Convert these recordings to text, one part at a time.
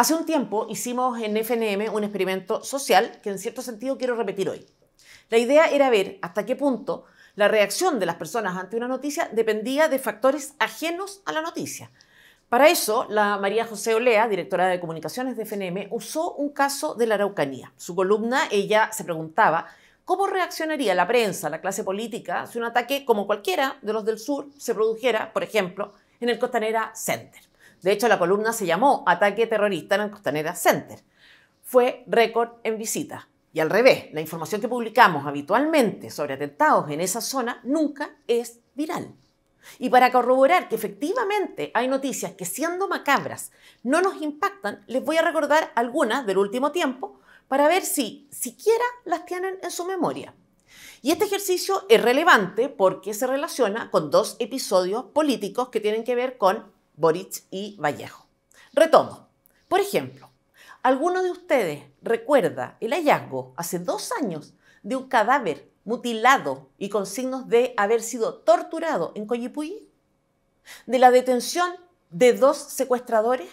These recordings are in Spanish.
Hace un tiempo hicimos en FNM un experimento social que en cierto sentido quiero repetir hoy. La idea era ver hasta qué punto la reacción de las personas ante una noticia dependía de factores ajenos a la noticia. Para eso, la María José Olea, directora de comunicaciones de FNM, usó un caso de la Araucanía. Su columna, ella se preguntaba cómo reaccionaría la prensa, la clase política, si un ataque como cualquiera de los del sur se produjera, por ejemplo, en el Costanera Center. De hecho, la columna se llamó Ataque terrorista en el Costanera Center. Fue récord en visita. Y al revés, la información que publicamos habitualmente sobre atentados en esa zona nunca es viral. Y para corroborar que efectivamente hay noticias que siendo macabras no nos impactan, les voy a recordar algunas del último tiempo para ver si siquiera las tienen en su memoria. Y este ejercicio es relevante porque se relaciona con dos episodios políticos que tienen que ver con Boric y Vallejo. Retomo. Por ejemplo, ¿alguno de ustedes recuerda el hallazgo hace dos años de un cadáver mutilado y con signos de haber sido torturado en Coyipulli? ¿De la detención de dos secuestradores?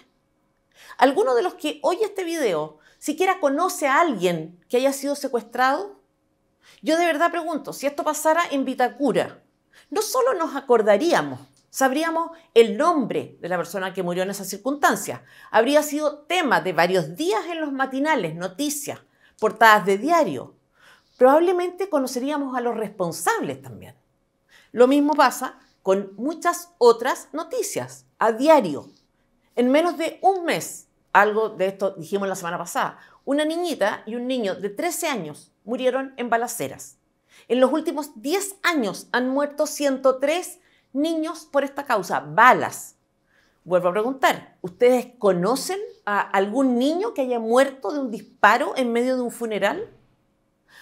¿Alguno de los que oye este video siquiera conoce a alguien que haya sido secuestrado? Yo de verdad pregunto, si esto pasara en Vitacura, no solo nos acordaríamos Sabríamos el nombre de la persona que murió en esas circunstancias. Habría sido tema de varios días en los matinales, noticias, portadas de diario. Probablemente conoceríamos a los responsables también. Lo mismo pasa con muchas otras noticias a diario. En menos de un mes, algo de esto dijimos la semana pasada, una niñita y un niño de 13 años murieron en balaceras. En los últimos 10 años han muerto 103 niños por esta causa, balas. Vuelvo a preguntar, ¿ustedes conocen a algún niño que haya muerto de un disparo en medio de un funeral?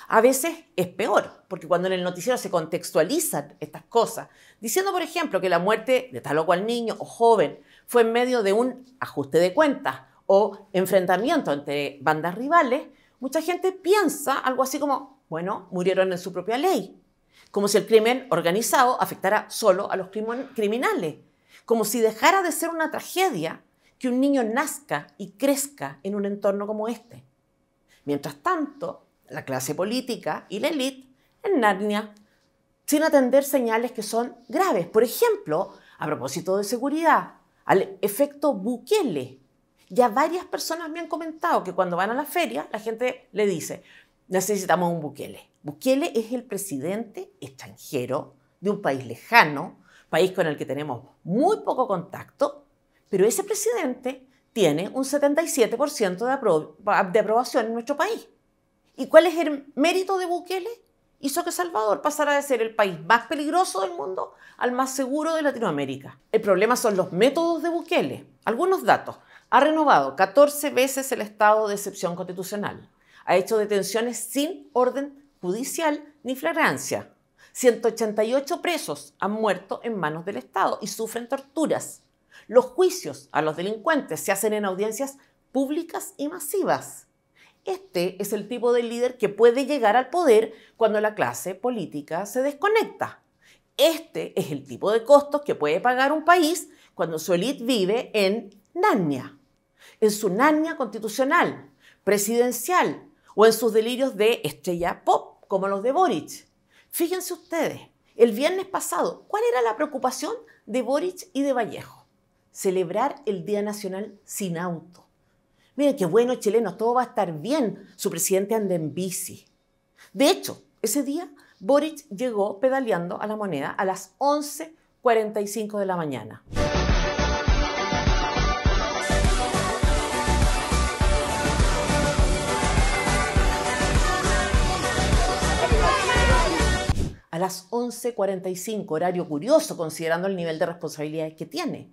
A veces es peor, porque cuando en el noticiero se contextualizan estas cosas, diciendo, por ejemplo, que la muerte de tal o cual niño o joven fue en medio de un ajuste de cuentas o enfrentamiento entre bandas rivales, mucha gente piensa algo así como, bueno, murieron en su propia ley, como si el crimen organizado afectara solo a los criminales, como si dejara de ser una tragedia que un niño nazca y crezca en un entorno como este. Mientras tanto, la clase política y la élite en Narnia, sin atender señales que son graves. Por ejemplo, a propósito de seguridad, al efecto Bukele. Ya varias personas me han comentado que cuando van a la feria, la gente le dice, necesitamos un Bukele. Bukele es el presidente extranjero de un país lejano, país con el que tenemos muy poco contacto, pero ese presidente tiene un 77% de, aprobación en nuestro país. ¿Y cuál es el mérito de Bukele? hizo que Salvador pasara de ser el país más peligroso del mundo al más seguro de Latinoamérica. El problema son los métodos de Bukele. Algunos datos. Ha renovado 14 veces el estado de excepción constitucional ha hecho detenciones sin orden judicial ni flagrancia. 188 presos han muerto en manos del Estado y sufren torturas. Los juicios a los delincuentes se hacen en audiencias públicas y masivas. Este es el tipo de líder que puede llegar al poder cuando la clase política se desconecta. Este es el tipo de costos que puede pagar un país cuando su élite vive en Narnia, en su Narnia constitucional, presidencial, o en sus delirios de estrella pop, como los de Boric. Fíjense ustedes, el viernes pasado, ¿cuál era la preocupación de Boric y de Vallejo? Celebrar el Día Nacional sin auto. Miren qué bueno, chilenos, todo va a estar bien. Su presidente anda en bici. De hecho, ese día Boric llegó pedaleando a la moneda a las 11.45 de la mañana. a las 11.45, horario curioso considerando el nivel de responsabilidades que tiene.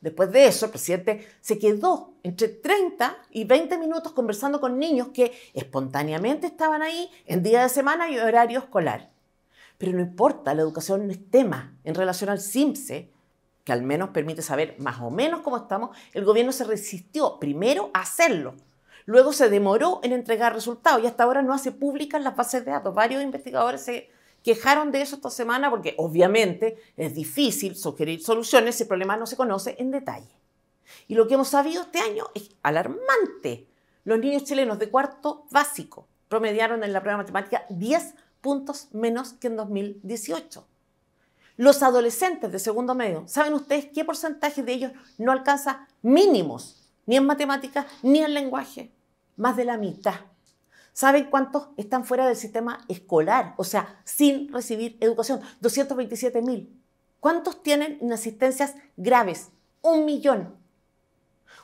Después de eso, el presidente se quedó entre 30 y 20 minutos conversando con niños que espontáneamente estaban ahí en día de semana y horario escolar. Pero no importa, la educación no es tema. En relación al SIMSE, que al menos permite saber más o menos cómo estamos, el gobierno se resistió primero a hacerlo. Luego se demoró en entregar resultados y hasta ahora no hace públicas las bases de datos. Varios investigadores se quejaron de eso esta semana porque obviamente es difícil sugerir soluciones si el problema no se conoce en detalle. Y lo que hemos sabido este año es alarmante. Los niños chilenos de cuarto básico promediaron en la prueba de matemática 10 puntos menos que en 2018. Los adolescentes de segundo medio, ¿saben ustedes qué porcentaje de ellos no alcanza mínimos, ni en matemáticas, ni en lenguaje? Más de la mitad. ¿Saben cuántos están fuera del sistema escolar? O sea, sin recibir educación. 227 mil. ¿Cuántos tienen inasistencias graves? Un millón.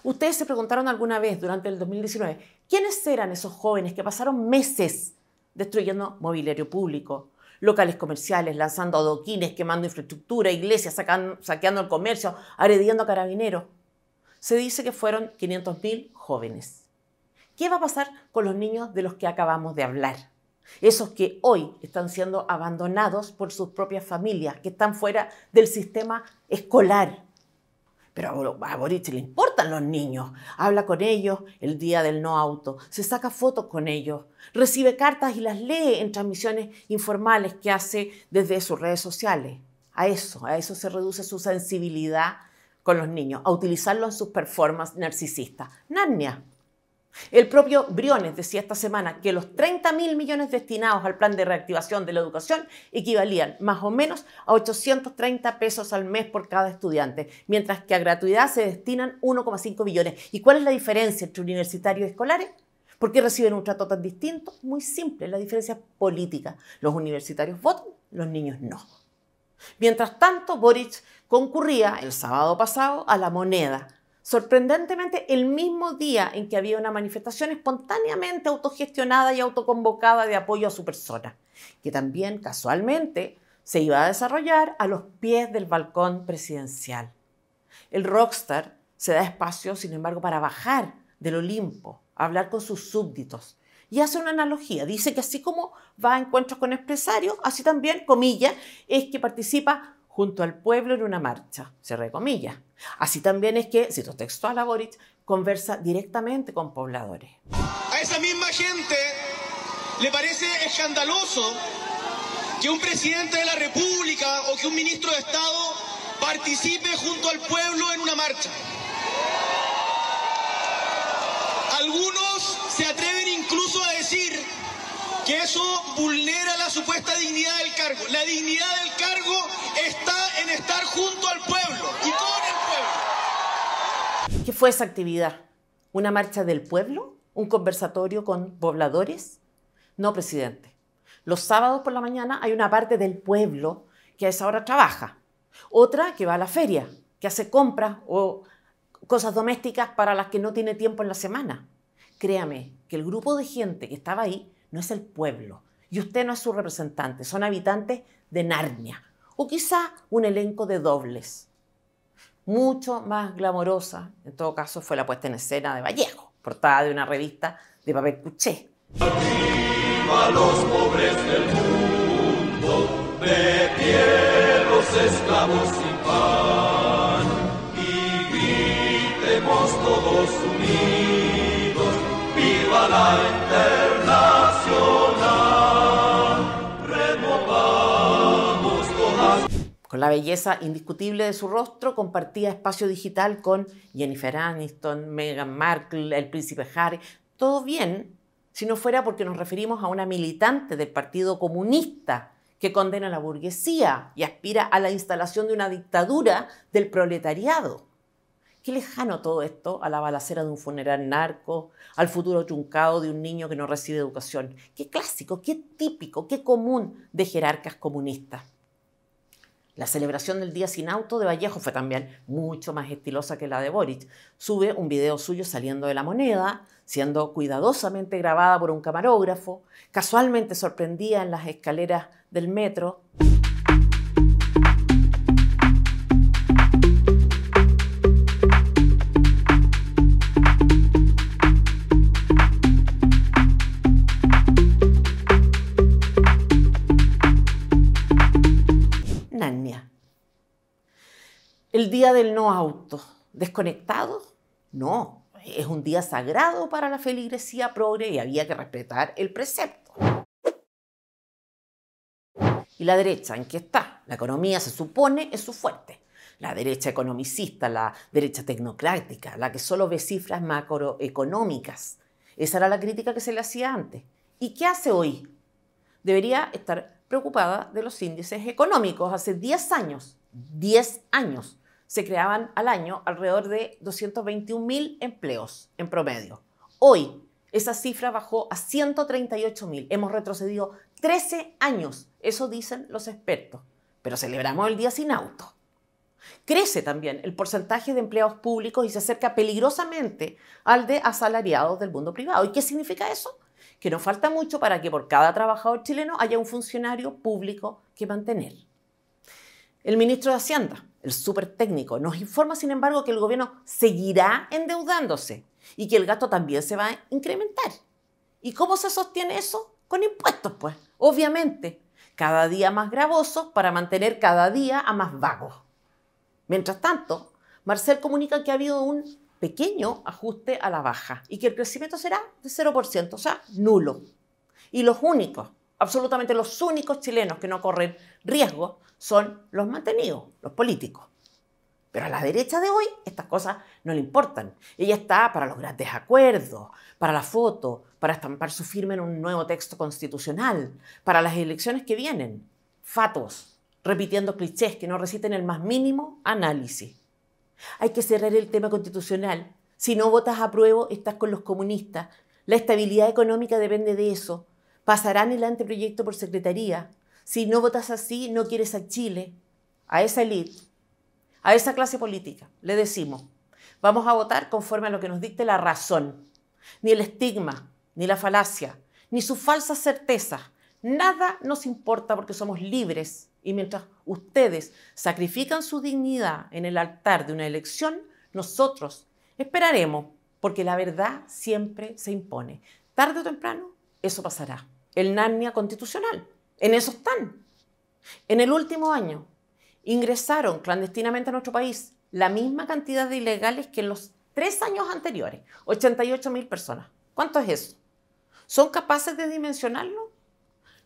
Ustedes se preguntaron alguna vez durante el 2019, ¿quiénes eran esos jóvenes que pasaron meses destruyendo mobiliario público, locales comerciales, lanzando adoquines, quemando infraestructura, iglesias, saqueando el comercio, agrediendo carabineros? Se dice que fueron 500.000 jóvenes. ¿Qué va a pasar con los niños de los que acabamos de hablar? Esos que hoy están siendo abandonados por sus propias familias, que están fuera del sistema escolar. Pero a Boric le importan los niños. Habla con ellos el día del no auto, se saca fotos con ellos, recibe cartas y las lee en transmisiones informales que hace desde sus redes sociales. A eso, a eso se reduce su sensibilidad con los niños, a utilizarlo en sus performances narcisistas. Narnia, el propio Briones decía esta semana que los 30 mil millones destinados al plan de reactivación de la educación equivalían más o menos a 830 pesos al mes por cada estudiante, mientras que a gratuidad se destinan 1,5 billones. ¿Y cuál es la diferencia entre universitarios y escolares? ¿Por qué reciben un trato tan distinto? Muy simple, la diferencia es política. Los universitarios votan, los niños no. Mientras tanto, Boric concurría el sábado pasado a la moneda Sorprendentemente, el mismo día en que había una manifestación espontáneamente autogestionada y autoconvocada de apoyo a su persona, que también casualmente se iba a desarrollar a los pies del balcón presidencial. El rockstar se da espacio, sin embargo, para bajar del Olimpo, hablar con sus súbditos. Y hace una analogía, dice que así como va a encuentros con empresarios, así también, comilla, es que participa junto al pueblo en una marcha, se comillas. Así también es que, cito textual a Boric, conversa directamente con pobladores. A esa misma gente le parece escandaloso que un presidente de la República o que un ministro de Estado participe junto al pueblo en una marcha. Algunos se atreven incluso a decir que eso vulnera la supuesta dignidad del cargo. La dignidad del cargo está en estar junto al pueblo y con el pueblo. ¿Qué fue esa actividad? ¿Una marcha del pueblo? ¿Un conversatorio con pobladores? No, presidente. Los sábados por la mañana hay una parte del pueblo que a esa hora trabaja, otra que va a la feria, que hace compras o cosas domésticas para las que no tiene tiempo en la semana. Créame que el grupo de gente que estaba ahí no es el pueblo y usted no es su representante, son habitantes de Narnia, o quizá un elenco de dobles. Mucho más glamorosa, en todo caso, fue la puesta en escena de Vallejo, portada de una revista de papel cuché. los pobres del mundo, de sin pan! Y todos unidos, ¡viva la Con la belleza indiscutible de su rostro, compartía espacio digital con Jennifer Aniston, Meghan Markle, el príncipe Harry. Todo bien, si no fuera porque nos referimos a una militante del Partido Comunista que condena la burguesía y aspira a la instalación de una dictadura del proletariado. Qué lejano todo esto a la balacera de un funeral narco, al futuro truncado de un niño que no recibe educación. Qué clásico, qué típico, qué común de jerarcas comunistas. La celebración del día sin auto de Vallejo fue también mucho más estilosa que la de Boric. Sube un video suyo saliendo de la moneda, siendo cuidadosamente grabada por un camarógrafo, casualmente sorprendida en las escaleras del metro. el día del no auto, desconectado, No, es un día sagrado para la feligresía progre y había que respetar el precepto. ¿Y la derecha en qué está? La economía se supone es su fuerte. La derecha economicista, la derecha tecnocrática, la que solo ve cifras macroeconómicas. Esa era la crítica que se le hacía antes. ¿Y qué hace hoy? Debería estar preocupada de los índices económicos. Hace 10 años, 10 años, se creaban al año alrededor de 221.000 empleos en promedio. Hoy esa cifra bajó a 138.000. Hemos retrocedido 13 años, eso dicen los expertos. Pero celebramos el día sin auto. Crece también el porcentaje de empleados públicos y se acerca peligrosamente al de asalariados del mundo privado. ¿Y qué significa eso? Que nos falta mucho para que por cada trabajador chileno haya un funcionario público que mantener. El ministro de Hacienda, el súper técnico, nos informa, sin embargo, que el gobierno seguirá endeudándose y que el gasto también se va a incrementar. ¿Y cómo se sostiene eso? Con impuestos, pues, obviamente. Cada día más gravosos para mantener cada día a más vagos. Mientras tanto, Marcel comunica que ha habido un pequeño ajuste a la baja y que el crecimiento será de 0%, o sea, nulo. Y los únicos absolutamente los únicos chilenos que no corren riesgo son los mantenidos, los políticos. Pero a la derecha de hoy estas cosas no le importan. Ella está para los grandes acuerdos, para la foto, para estampar su firma en un nuevo texto constitucional, para las elecciones que vienen. Fatos, repitiendo clichés que no resisten el más mínimo análisis. Hay que cerrar el tema constitucional. Si no votas a estás con los comunistas. La estabilidad económica depende de eso pasarán el anteproyecto por secretaría. Si no votas así, no quieres a Chile, a esa élite, a esa clase política. Le decimos, vamos a votar conforme a lo que nos dicte la razón. Ni el estigma, ni la falacia, ni sus falsas certeza. Nada nos importa porque somos libres y mientras ustedes sacrifican su dignidad en el altar de una elección, nosotros esperaremos porque la verdad siempre se impone. Tarde o temprano, eso pasará el Narnia constitucional. En eso están. En el último año ingresaron clandestinamente a nuestro país la misma cantidad de ilegales que en los tres años anteriores, 88 mil personas. ¿Cuánto es eso? ¿Son capaces de dimensionarlo?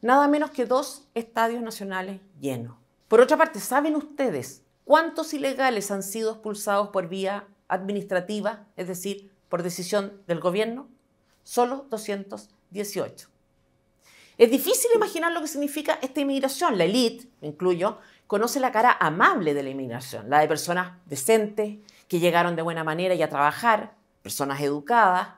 Nada menos que dos estadios nacionales llenos. Por otra parte, ¿saben ustedes cuántos ilegales han sido expulsados por vía administrativa, es decir, por decisión del gobierno? Solo 218. Es difícil imaginar lo que significa esta inmigración. La élite, incluyo, conoce la cara amable de la inmigración, la de personas decentes, que llegaron de buena manera y a trabajar, personas educadas.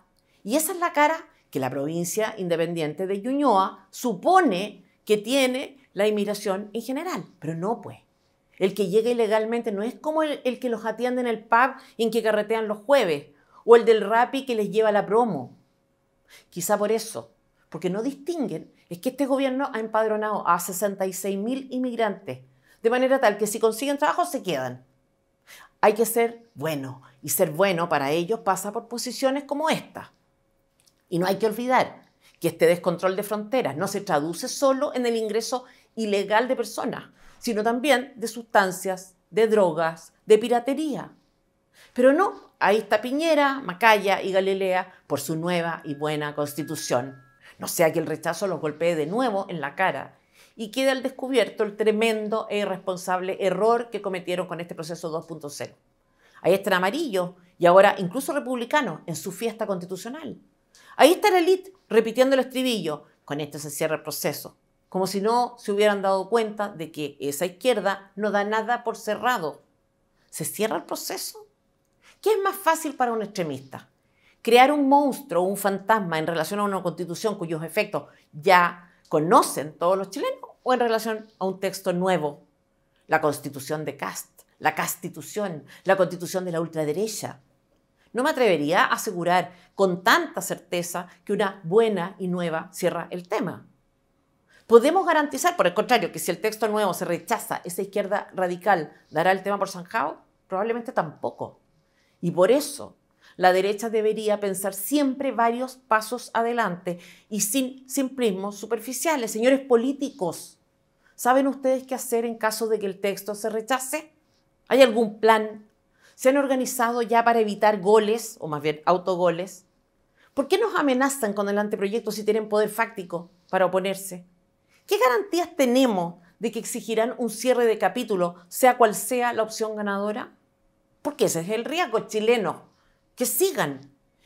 Y esa es la cara que la provincia independiente de yuñoa supone que tiene la inmigración en general. Pero no, pues. El que llega ilegalmente no es como el, el que los atiende en el pub en que carretean los jueves, o el del rapi que les lleva la promo. Quizá por eso porque no distinguen, es que este gobierno ha empadronado a 66.000 inmigrantes, de manera tal que si consiguen trabajo se quedan. Hay que ser bueno, y ser bueno para ellos pasa por posiciones como esta. Y no hay que olvidar que este descontrol de fronteras no se traduce solo en el ingreso ilegal de personas, sino también de sustancias, de drogas, de piratería. Pero no, ahí está Piñera, Macaya y Galilea por su nueva y buena constitución. No sea que el rechazo los golpee de nuevo en la cara y quede al descubierto el tremendo e irresponsable error que cometieron con este proceso 2.0. Ahí el amarillo, y ahora incluso republicano, en su fiesta constitucional. Ahí está la elite repitiendo el estribillo. Con esto se cierra el proceso. Como si no se hubieran dado cuenta de que esa izquierda no da nada por cerrado. ¿Se cierra el proceso? ¿Qué es más fácil para un extremista? Crear un monstruo, un fantasma en relación a una constitución cuyos efectos ya conocen todos los chilenos o en relación a un texto nuevo, la constitución de Cast, la Constitución, la constitución de la ultraderecha. No me atrevería a asegurar con tanta certeza que una buena y nueva cierra el tema. Podemos garantizar, por el contrario, que si el texto nuevo se rechaza, esa izquierda radical dará el tema por zanjado? Probablemente tampoco. Y por eso la derecha debería pensar siempre varios pasos adelante y sin simplismos superficiales. Señores políticos, ¿saben ustedes qué hacer en caso de que el texto se rechace? ¿Hay algún plan? ¿Se han organizado ya para evitar goles, o más bien autogoles? ¿Por qué nos amenazan con el anteproyecto si tienen poder fáctico para oponerse? ¿Qué garantías tenemos de que exigirán un cierre de capítulo, sea cual sea la opción ganadora? Porque ese es el riesgo chileno que sigan.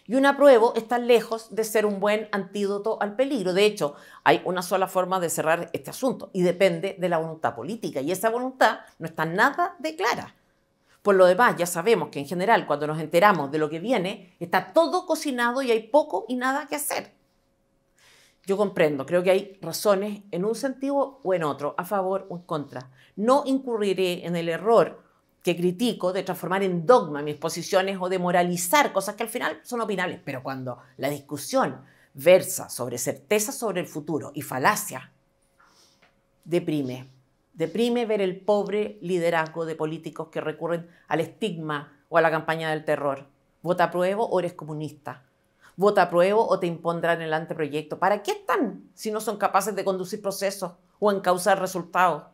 Y un apruebo está lejos de ser un buen antídoto al peligro. De hecho, hay una sola forma de cerrar este asunto y depende de la voluntad política. Y esa voluntad no está nada de clara. Por lo demás, ya sabemos que en general cuando nos enteramos de lo que viene, está todo cocinado y hay poco y nada que hacer. Yo comprendo, creo que hay razones en un sentido o en otro, a favor o en contra. No incurriré en el error que critico, de transformar en dogma mis posiciones o de moralizar cosas que al final son opinables. Pero cuando la discusión versa sobre certeza sobre el futuro y falacia, deprime. Deprime ver el pobre liderazgo de políticos que recurren al estigma o a la campaña del terror. Vota apruebo o eres comunista. Vota apruebo o te impondrán el anteproyecto. ¿Para qué están si no son capaces de conducir procesos o encauzar resultados?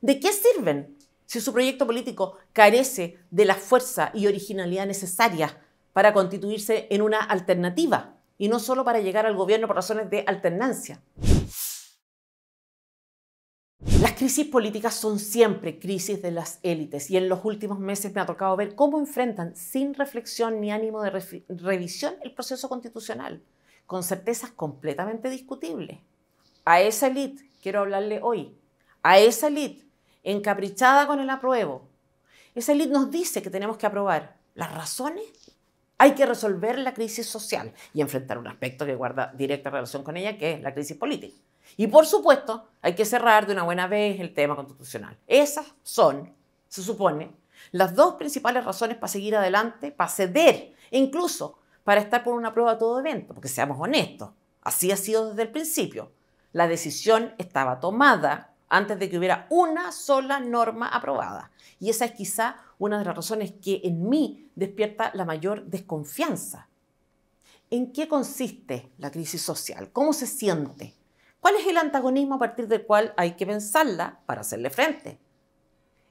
¿De qué sirven si su proyecto político carece de la fuerza y originalidad necesaria para constituirse en una alternativa y no solo para llegar al gobierno por razones de alternancia. Las crisis políticas son siempre crisis de las élites y en los últimos meses me ha tocado ver cómo enfrentan sin reflexión ni ánimo de revisión el proceso constitucional, con certezas completamente discutibles. A esa élite quiero hablarle hoy. A esa élite encaprichada con el apruebo. Esa elite nos dice que tenemos que aprobar. Las razones hay que resolver la crisis social y enfrentar un aspecto que guarda directa relación con ella, que es la crisis política. Y por supuesto, hay que cerrar de una buena vez el tema constitucional. Esas son, se supone, las dos principales razones para seguir adelante, para ceder, incluso para estar por una prueba a todo evento, porque seamos honestos, así ha sido desde el principio. La decisión estaba tomada antes de que hubiera una sola norma aprobada. Y esa es quizá una de las razones que en mí despierta la mayor desconfianza. ¿En qué consiste la crisis social? ¿Cómo se siente? ¿Cuál es el antagonismo a partir del cual hay que pensarla para hacerle frente?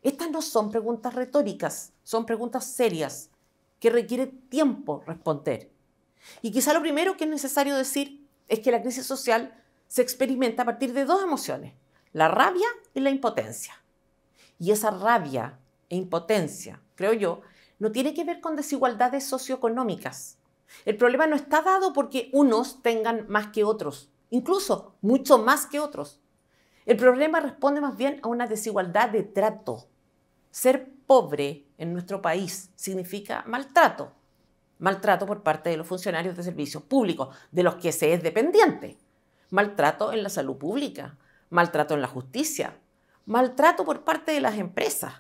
Estas no son preguntas retóricas, son preguntas serias que requiere tiempo responder. Y quizá lo primero que es necesario decir es que la crisis social se experimenta a partir de dos emociones, la rabia y la impotencia. Y esa rabia e impotencia, creo yo, no tiene que ver con desigualdades socioeconómicas. El problema no está dado porque unos tengan más que otros, incluso mucho más que otros. El problema responde más bien a una desigualdad de trato. Ser pobre en nuestro país significa maltrato. Maltrato por parte de los funcionarios de servicios públicos, de los que se es dependiente. Maltrato en la salud pública, maltrato en la justicia, maltrato por parte de las empresas.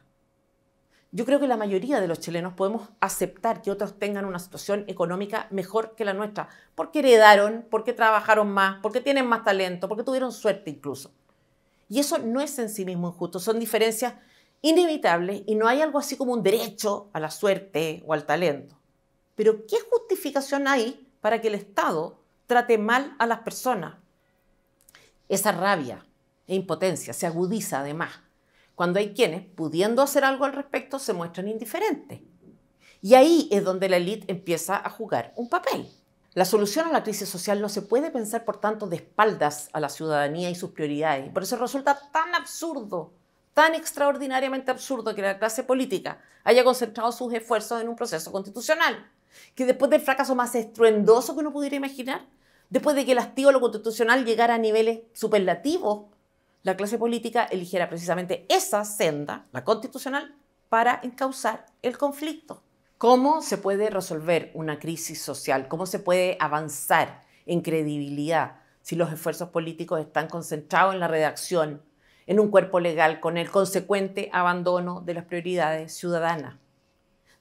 Yo creo que la mayoría de los chilenos podemos aceptar que otros tengan una situación económica mejor que la nuestra, porque heredaron, porque trabajaron más, porque tienen más talento, porque tuvieron suerte incluso. Y eso no es en sí mismo injusto, son diferencias inevitables y no hay algo así como un derecho a la suerte o al talento. Pero ¿qué justificación hay para que el Estado trate mal a las personas? Esa rabia, e impotencia, se agudiza además, cuando hay quienes, pudiendo hacer algo al respecto, se muestran indiferentes. Y ahí es donde la élite empieza a jugar un papel. La solución a la crisis social no se puede pensar, por tanto, de espaldas a la ciudadanía y sus prioridades. Por eso resulta tan absurdo, tan extraordinariamente absurdo que la clase política haya concentrado sus esfuerzos en un proceso constitucional, que después del fracaso más estruendoso que uno pudiera imaginar, después de que el hastío lo constitucional llegara a niveles superlativos la clase política eligiera precisamente esa senda, la constitucional, para encauzar el conflicto. ¿Cómo se puede resolver una crisis social? ¿Cómo se puede avanzar en credibilidad si los esfuerzos políticos están concentrados en la redacción, en un cuerpo legal, con el consecuente abandono de las prioridades ciudadanas?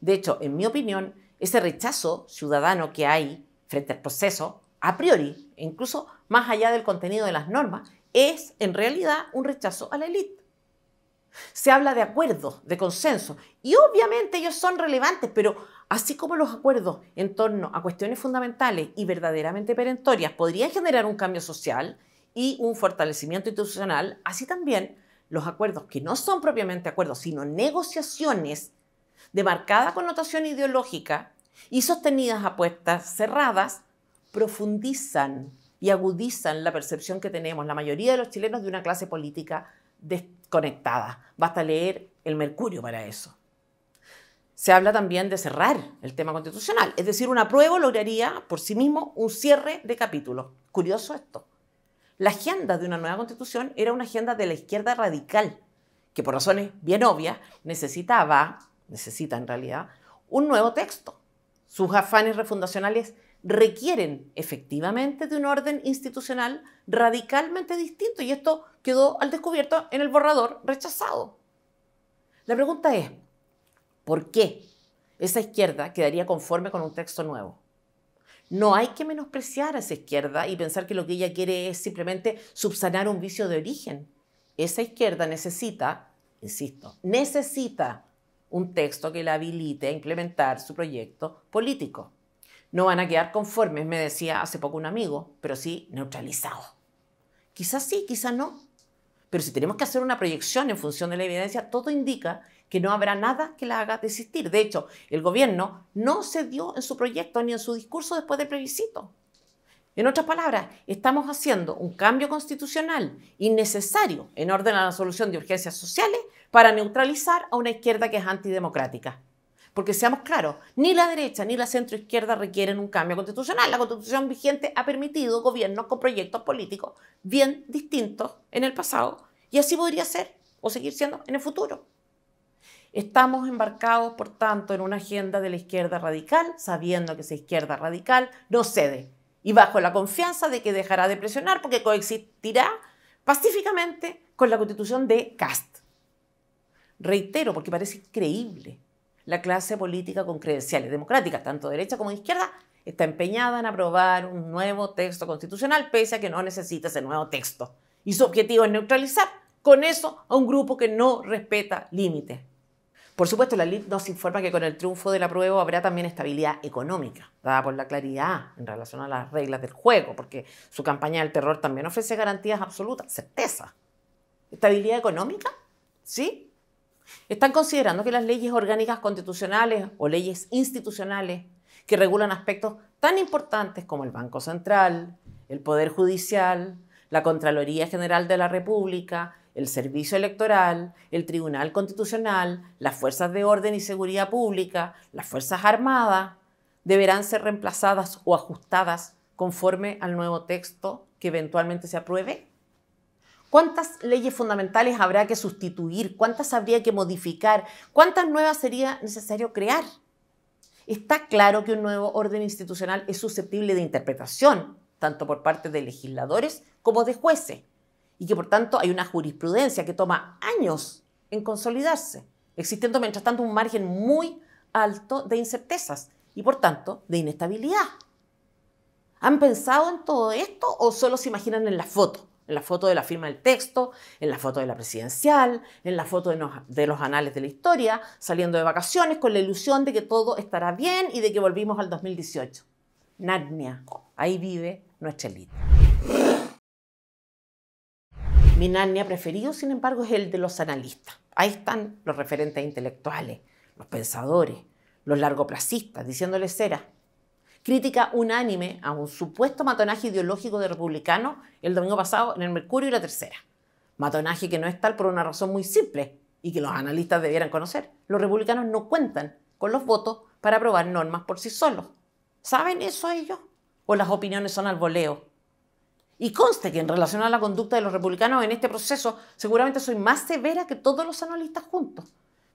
De hecho, en mi opinión, ese rechazo ciudadano que hay frente al proceso, a priori, e incluso más allá del contenido de las normas, es en realidad un rechazo a la élite. Se habla de acuerdos, de consenso, y obviamente ellos son relevantes, pero así como los acuerdos en torno a cuestiones fundamentales y verdaderamente perentorias podrían generar un cambio social y un fortalecimiento institucional, así también los acuerdos que no son propiamente acuerdos, sino negociaciones de marcada connotación ideológica y sostenidas a puestas cerradas, profundizan y agudizan la percepción que tenemos la mayoría de los chilenos de una clase política desconectada. Basta leer el Mercurio para eso. Se habla también de cerrar el tema constitucional, es decir, una prueba lograría por sí mismo un cierre de capítulos. Curioso esto. La agenda de una nueva constitución era una agenda de la izquierda radical, que por razones bien obvias necesitaba, necesita en realidad, un nuevo texto. Sus afanes refundacionales requieren efectivamente de un orden institucional radicalmente distinto y esto quedó al descubierto en el borrador rechazado. La pregunta es, ¿por qué esa izquierda quedaría conforme con un texto nuevo? No hay que menospreciar a esa izquierda y pensar que lo que ella quiere es simplemente subsanar un vicio de origen. Esa izquierda necesita, insisto, necesita un texto que la habilite a implementar su proyecto político. No van a quedar conformes, me decía hace poco un amigo, pero sí neutralizados. Quizás sí, quizás no. Pero si tenemos que hacer una proyección en función de la evidencia, todo indica que no habrá nada que la haga desistir. De hecho, el gobierno no cedió en su proyecto ni en su discurso después del plebiscito. En otras palabras, estamos haciendo un cambio constitucional innecesario en orden a la solución de urgencias sociales para neutralizar a una izquierda que es antidemocrática. Porque seamos claros, ni la derecha ni la centroizquierda requieren un cambio constitucional. La constitución vigente ha permitido gobiernos con proyectos políticos bien distintos en el pasado y así podría ser o seguir siendo en el futuro. Estamos embarcados, por tanto, en una agenda de la izquierda radical, sabiendo que esa izquierda radical no cede y bajo la confianza de que dejará de presionar porque coexistirá pacíficamente con la constitución de Cast. Reitero, porque parece increíble, la clase política con credenciales democráticas, tanto derecha como izquierda, está empeñada en aprobar un nuevo texto constitucional, pese a que no necesita ese nuevo texto. Y su objetivo es neutralizar con eso a un grupo que no respeta límites. Por supuesto, la LIP nos informa que con el triunfo del apruebo habrá también estabilidad económica, dada por la claridad en relación a las reglas del juego, porque su campaña del terror también ofrece garantías absolutas, certeza. ¿Estabilidad económica? ¿Sí? están considerando que las leyes orgánicas constitucionales o leyes institucionales que regulan aspectos tan importantes como el Banco Central, el Poder Judicial, la Contraloría General de la República, el Servicio Electoral, el Tribunal Constitucional, las Fuerzas de Orden y Seguridad Pública, las Fuerzas Armadas, deberán ser reemplazadas o ajustadas conforme al nuevo texto que eventualmente se apruebe? ¿Cuántas leyes fundamentales habrá que sustituir? ¿Cuántas habría que modificar? ¿Cuántas nuevas sería necesario crear? Está claro que un nuevo orden institucional es susceptible de interpretación, tanto por parte de legisladores como de jueces, y que por tanto hay una jurisprudencia que toma años en consolidarse, existiendo mientras tanto un margen muy alto de incertezas y por tanto de inestabilidad. ¿Han pensado en todo esto o solo se imaginan en la foto? en la foto de la firma del texto, en la foto de la presidencial, en la foto de, los anales de la historia, saliendo de vacaciones con la ilusión de que todo estará bien y de que volvimos al 2018. Narnia, ahí vive nuestra elite. Mi Narnia preferido, sin embargo, es el de los analistas. Ahí están los referentes intelectuales, los pensadores, los largoplacistas, diciéndoles cera crítica unánime a un supuesto matonaje ideológico de republicanos el domingo pasado en el Mercurio y la Tercera. Matonaje que no es tal por una razón muy simple y que los analistas debieran conocer. Los republicanos no cuentan con los votos para aprobar normas por sí solos. ¿Saben eso ellos? ¿O las opiniones son al voleo? Y conste que en relación a la conducta de los republicanos en este proceso, seguramente soy más severa que todos los analistas juntos.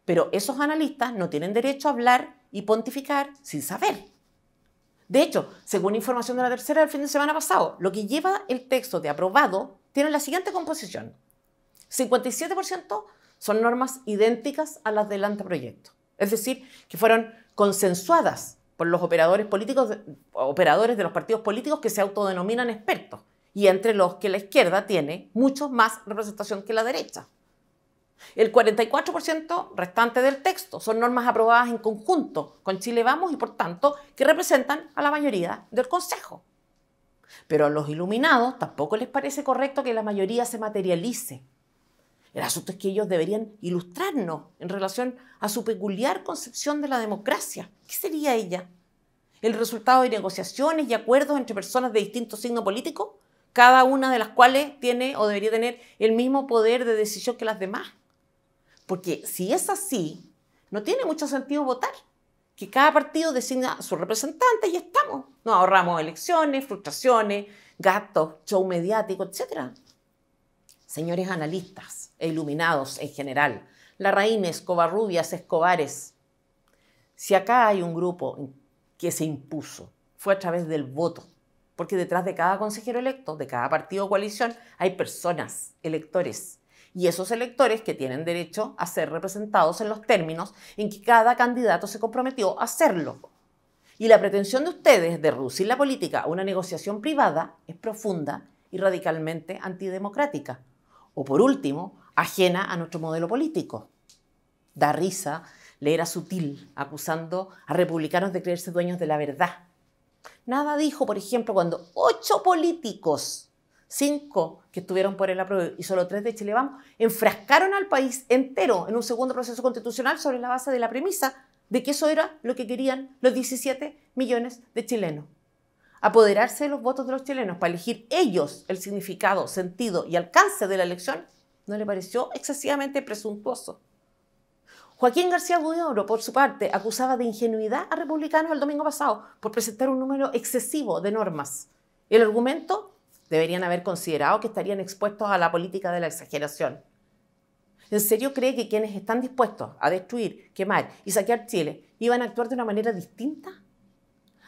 Pero esos analistas no tienen derecho a hablar y pontificar sin saber. De hecho, según información de la tercera del fin de semana pasado, lo que lleva el texto de aprobado tiene la siguiente composición. 57% son normas idénticas a las del anteproyecto, es decir, que fueron consensuadas por los operadores operadores de los partidos políticos que se autodenominan expertos, y entre los que la izquierda tiene mucho más representación que la derecha. El 44% restante del texto son normas aprobadas en conjunto con Chile Vamos y por tanto que representan a la mayoría del Consejo. Pero a los iluminados tampoco les parece correcto que la mayoría se materialice. El asunto es que ellos deberían ilustrarnos en relación a su peculiar concepción de la democracia. ¿Qué sería ella? ¿El resultado de negociaciones y acuerdos entre personas de distinto signo político? Cada una de las cuales tiene o debería tener el mismo poder de decisión que las demás. Porque si es así, no tiene mucho sentido votar. Que cada partido designa a su representante y estamos. No ahorramos elecciones, frustraciones, gastos, show mediático, etc. Señores analistas e iluminados en general, Larraín, escobarrubias Escobares, si acá hay un grupo que se impuso, fue a través del voto, porque detrás de cada consejero electo, de cada partido o coalición, hay personas, electores, y esos electores que tienen derecho a ser representados en los términos en que cada candidato se comprometió a hacerlo. Y la pretensión de ustedes de reducir la política a una negociación privada es profunda y radicalmente antidemocrática. O por último, ajena a nuestro modelo político. Da risa le era Sutil acusando a republicanos de creerse dueños de la verdad. Nada dijo, por ejemplo, cuando ocho políticos cinco que estuvieron por el apruebo y solo tres de Chile Vamos, enfrascaron al país entero en un segundo proceso constitucional sobre la base de la premisa de que eso era lo que querían los 17 millones de chilenos. Apoderarse de los votos de los chilenos para elegir ellos el significado, sentido y alcance de la elección no le pareció excesivamente presuntuoso. Joaquín García Huidobro, por su parte, acusaba de ingenuidad a republicanos el domingo pasado por presentar un número excesivo de normas. El argumento deberían haber considerado que estarían expuestos a la política de la exageración. ¿En serio cree que quienes están dispuestos a destruir, quemar y saquear Chile iban a actuar de una manera distinta?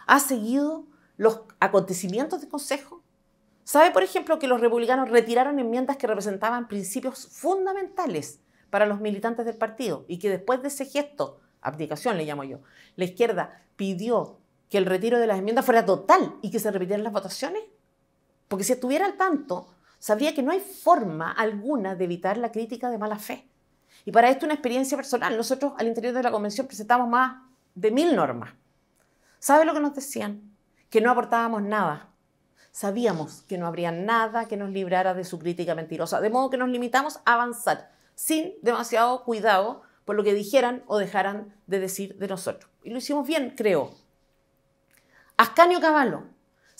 ¿Ha seguido los acontecimientos del Consejo? ¿Sabe, por ejemplo, que los republicanos retiraron enmiendas que representaban principios fundamentales para los militantes del partido y que después de ese gesto, abdicación le llamo yo, la izquierda pidió que el retiro de las enmiendas fuera total y que se repitieran las votaciones? Porque si estuviera al tanto, sabría que no hay forma alguna de evitar la crítica de mala fe. Y para esto una experiencia personal. Nosotros al interior de la convención presentamos más de mil normas. ¿Sabe lo que nos decían? Que no aportábamos nada. Sabíamos que no habría nada que nos librara de su crítica mentirosa, de modo que nos limitamos a avanzar sin demasiado cuidado por lo que dijeran o dejaran de decir de nosotros. Y lo hicimos bien, creo. Ascanio Cavallo,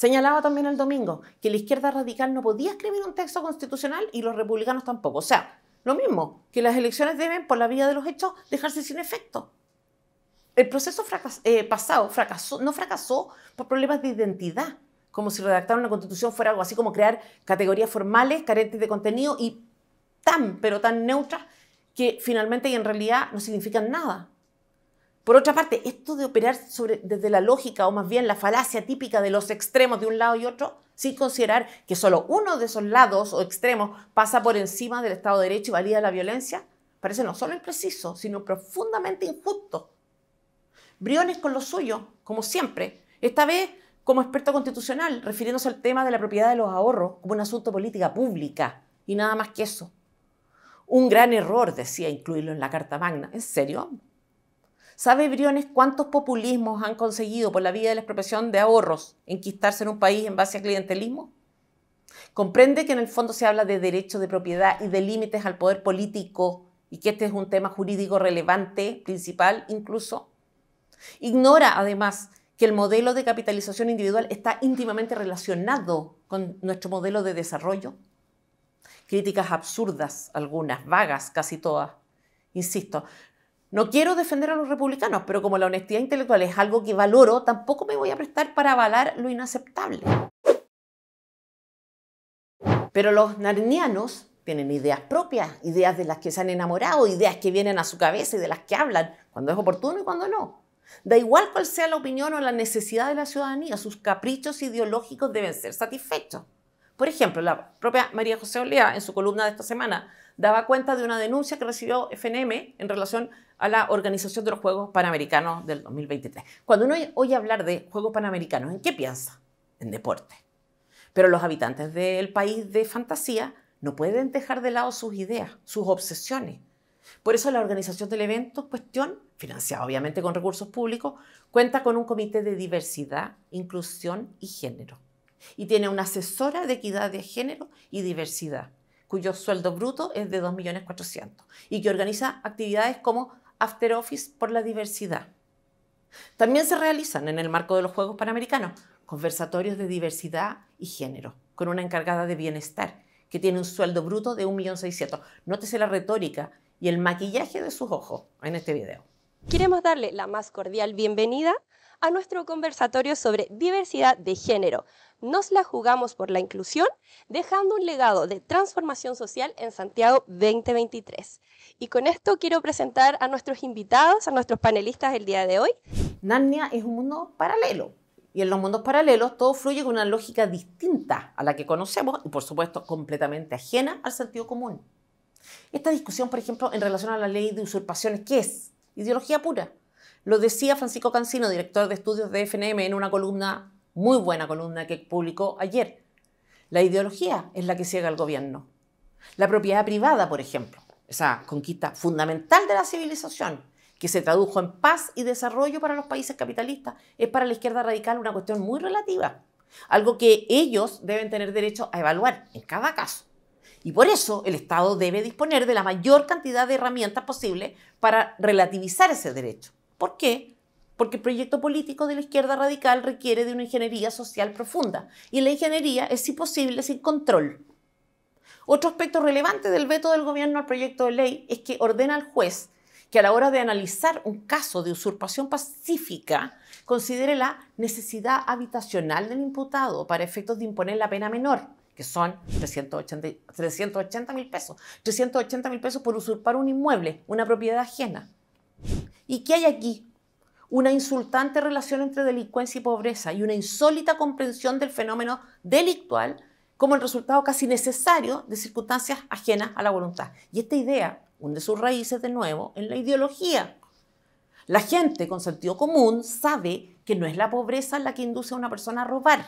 Señalaba también el domingo que la izquierda radical no podía escribir un texto constitucional y los republicanos tampoco. O sea, lo mismo, que las elecciones deben, por la vía de los hechos, dejarse sin efecto. El proceso eh, pasado fracasó, no fracasó por problemas de identidad, como si redactar una constitución fuera algo así como crear categorías formales carentes de contenido y tan, pero tan neutras que finalmente y en realidad no significan nada. Por otra parte, esto de operar desde la lógica o más bien la falacia típica de los extremos de un lado y otro, sin considerar que solo uno de esos lados o extremos pasa por encima del Estado de Derecho y valida la violencia, parece no solo impreciso, sino profundamente injusto. Briones con lo suyo, como siempre, esta vez como experto constitucional, refiriéndose al tema de la propiedad de los ahorros como un asunto política pública y nada más que eso. Un gran error, decía, incluirlo en la Carta Magna. ¿En serio? ¿Sabe Briones cuántos populismos han conseguido por la vía de la expropiación de ahorros enquistarse en un país en base a clientelismo? ¿Comprende que en el fondo se habla de derechos de propiedad y de límites al poder político y que este es un tema jurídico relevante, principal incluso? Ignora además que el modelo de capitalización individual está íntimamente relacionado con nuestro modelo de desarrollo. Críticas absurdas, algunas, vagas casi todas. Insisto, no quiero defender a los republicanos, pero como la honestidad intelectual es algo que valoro, tampoco me voy a prestar para avalar lo inaceptable. Pero los narnianos tienen ideas propias, ideas de las que se han enamorado, ideas que vienen a su cabeza y de las que hablan cuando es oportuno y cuando no. Da igual cuál sea la opinión o la necesidad de la ciudadanía, sus caprichos ideológicos deben ser satisfechos. Por ejemplo, la propia María José Olea, en su columna de esta semana, daba cuenta de una denuncia que recibió FNM en relación a la organización de los Juegos Panamericanos del 2023. Cuando uno oye hablar de Juegos Panamericanos, ¿en qué piensa? En deporte. Pero los habitantes del país de fantasía no pueden dejar de lado sus ideas, sus obsesiones. Por eso la organización del evento cuestión, financiada obviamente con recursos públicos, cuenta con un comité de diversidad, inclusión y género. Y tiene una asesora de equidad de género y diversidad cuyo sueldo bruto es de 2.400.000 y que organiza actividades como After Office por la diversidad. También se realizan en el marco de los Juegos Panamericanos conversatorios de diversidad y género con una encargada de bienestar que tiene un sueldo bruto de 1.600.000. Nótese la retórica y el maquillaje de sus ojos en este video. Queremos darle la más cordial bienvenida a nuestro conversatorio sobre diversidad de género, nos la jugamos por la inclusión, dejando un legado de transformación social en Santiago 2023. Y con esto quiero presentar a nuestros invitados, a nuestros panelistas del día de hoy. Narnia es un mundo paralelo. Y en los mundos paralelos todo fluye con una lógica distinta a la que conocemos y por supuesto completamente ajena al sentido común. Esta discusión, por ejemplo, en relación a la ley de usurpaciones, ¿qué es? Ideología pura. Lo decía Francisco Cancino, director de estudios de FNM, en una columna muy buena columna que publicó ayer. La ideología es la que ciega al gobierno. La propiedad privada, por ejemplo, esa conquista fundamental de la civilización, que se tradujo en paz y desarrollo para los países capitalistas, es para la izquierda radical una cuestión muy relativa, algo que ellos deben tener derecho a evaluar en cada caso. Y por eso el Estado debe disponer de la mayor cantidad de herramientas posible para relativizar ese derecho. ¿Por qué? porque el proyecto político de la izquierda radical requiere de una ingeniería social profunda, y la ingeniería es, si posible, sin control. Otro aspecto relevante del veto del gobierno al proyecto de ley es que ordena al juez que a la hora de analizar un caso de usurpación pacífica, considere la necesidad habitacional del imputado para efectos de imponer la pena menor, que son 380 mil pesos. 380 mil pesos por usurpar un inmueble, una propiedad ajena. ¿Y qué hay aquí? una insultante relación entre delincuencia y pobreza y una insólita comprensión del fenómeno delictual como el resultado casi necesario de circunstancias ajenas a la voluntad. Y esta idea hunde sus raíces de nuevo en la ideología. La gente con sentido común sabe que no es la pobreza la que induce a una persona a robar,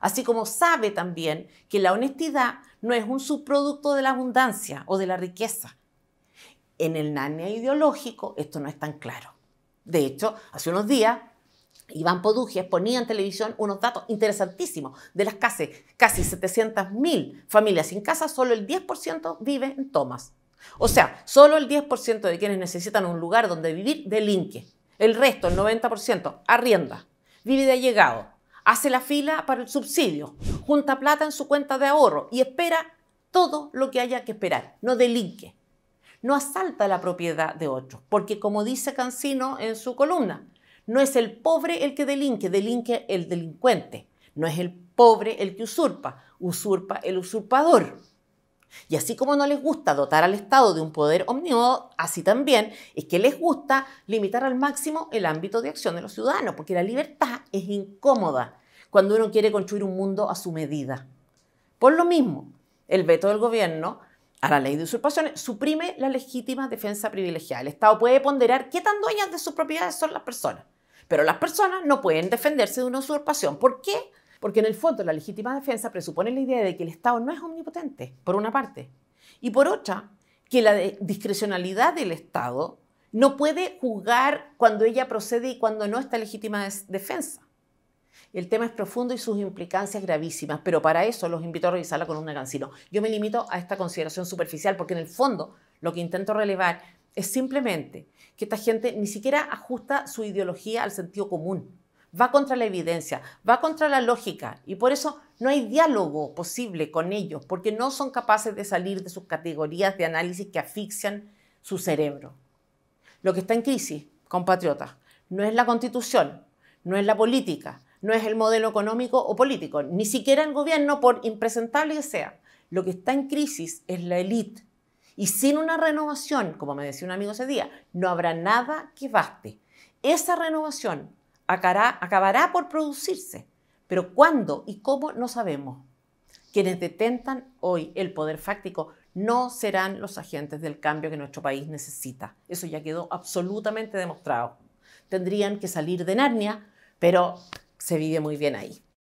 así como sabe también que la honestidad no es un subproducto de la abundancia o de la riqueza. En el nania ideológico esto no es tan claro. De hecho, hace unos días, Iván Poduje exponía en televisión unos datos interesantísimos. De las casi, casi 700.000 familias sin casa, solo el 10% vive en Tomas. O sea, solo el 10% de quienes necesitan un lugar donde vivir delinque. El resto, el 90%, arrienda, vive de allegado, hace la fila para el subsidio, junta plata en su cuenta de ahorro y espera todo lo que haya que esperar. No delinque no asalta la propiedad de otros, porque como dice Cancino en su columna, no es el pobre el que delinque, delinque el delincuente, no es el pobre el que usurpa, usurpa el usurpador. Y así como no les gusta dotar al Estado de un poder omnímodo, así también es que les gusta limitar al máximo el ámbito de acción de los ciudadanos, porque la libertad es incómoda cuando uno quiere construir un mundo a su medida. Por lo mismo, el veto del gobierno a la ley de usurpaciones, suprime la legítima defensa privilegiada. El Estado puede ponderar qué tan dueñas de sus propiedades son las personas, pero las personas no pueden defenderse de una usurpación. ¿Por qué? Porque en el fondo la legítima defensa presupone la idea de que el Estado no es omnipotente, por una parte, y por otra, que la discrecionalidad del Estado no puede juzgar cuando ella procede y cuando no está legítima defensa. El tema es profundo y sus implicancias gravísimas, pero para eso los invito a revisar con un de Yo me limito a esta consideración superficial porque en el fondo lo que intento relevar es simplemente que esta gente ni siquiera ajusta su ideología al sentido común. Va contra la evidencia, va contra la lógica y por eso no hay diálogo posible con ellos porque no son capaces de salir de sus categorías de análisis que asfixian su cerebro. Lo que está en crisis, compatriotas, no es la constitución, no es la política, no es el modelo económico o político, ni siquiera el gobierno, por impresentable que sea. Lo que está en crisis es la élite. Y sin una renovación, como me decía un amigo ese día, no habrá nada que baste. Esa renovación acabará por producirse, pero cuándo y cómo no sabemos. Quienes detentan hoy el poder fáctico no serán los agentes del cambio que nuestro país necesita. Eso ya quedó absolutamente demostrado. Tendrían que salir de Narnia, pero se vive muy bien ahí.